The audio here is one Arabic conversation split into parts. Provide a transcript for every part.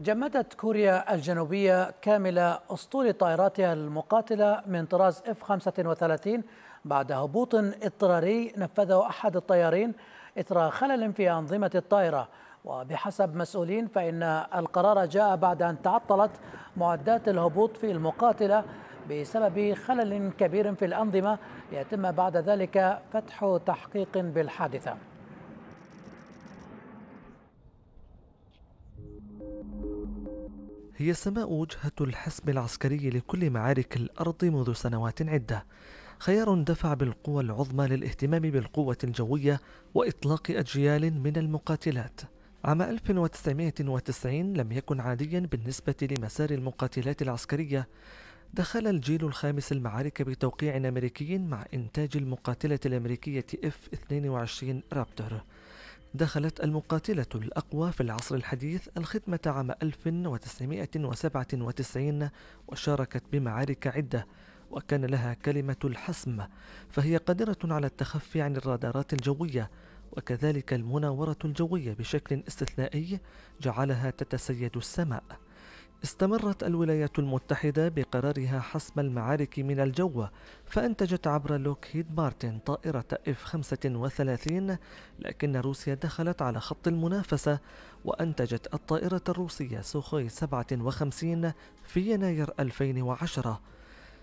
جمدت كوريا الجنوبية كامل أسطول طائراتها المقاتلة من طراز F-35 بعد هبوط اضطراري نفذه أحد الطيارين إثر خلل في أنظمة الطائرة وبحسب مسؤولين فإن القرار جاء بعد أن تعطلت معدات الهبوط في المقاتلة بسبب خلل كبير في الأنظمة يتم بعد ذلك فتح تحقيق بالحادثة هي السماء وجهة الحسم العسكري لكل معارك الأرض منذ سنوات عدة خيار دفع بالقوى العظمى للاهتمام بالقوة الجوية وإطلاق أجيال من المقاتلات عام 1990 لم يكن عاديا بالنسبة لمسار المقاتلات العسكرية دخل الجيل الخامس المعارك بتوقيع أمريكي مع إنتاج المقاتلة الأمريكية F-22 رابتر دخلت المقاتلة الأقوى في العصر الحديث الخدمة عام 1997 وشاركت بمعارك عدة وكان لها كلمة الحسم فهي قادرة على التخفي عن الرادارات الجوية وكذلك المناورة الجوية بشكل استثنائي جعلها تتسيد السماء استمرت الولايات المتحدة بقرارها حسم المعارك من الجو فأنتجت عبر لوكهيد مارتن طائرة اف 35 لكن روسيا دخلت على خط المنافسة وأنتجت الطائرة الروسية سوخوي 57 في يناير 2010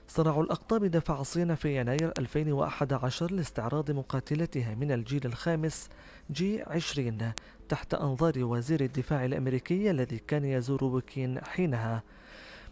صراع الأقطاب دفع الصين في يناير 2011 لاستعراض مقاتلتها من الجيل الخامس جي 20 تحت أنظار وزير الدفاع الأمريكي الذي كان يزور بكين حينها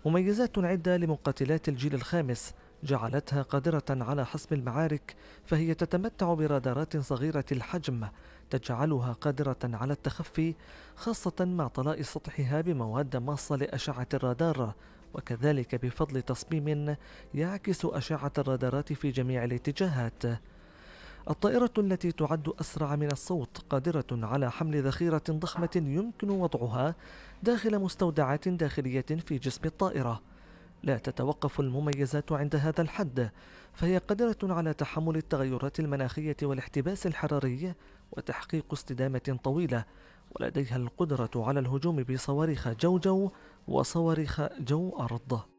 مميزات عدة لمقاتلات الجيل الخامس جعلتها قادرة على حسم المعارك فهي تتمتع برادارات صغيرة الحجم تجعلها قادرة على التخفي خاصة مع طلاء سطحها بمواد ماصة لأشعة الرادار وكذلك بفضل تصميم يعكس أشعة الرادارات في جميع الاتجاهات الطائرة التي تعد أسرع من الصوت قادرة على حمل ذخيرة ضخمة يمكن وضعها داخل مستودعات داخلية في جسم الطائرة لا تتوقف المميزات عند هذا الحد فهي قادرة على تحمل التغيرات المناخية والاحتباس الحراري وتحقيق استدامة طويلة ولديها القدرة على الهجوم بصواريخ جو جو وصواريخ جو أرض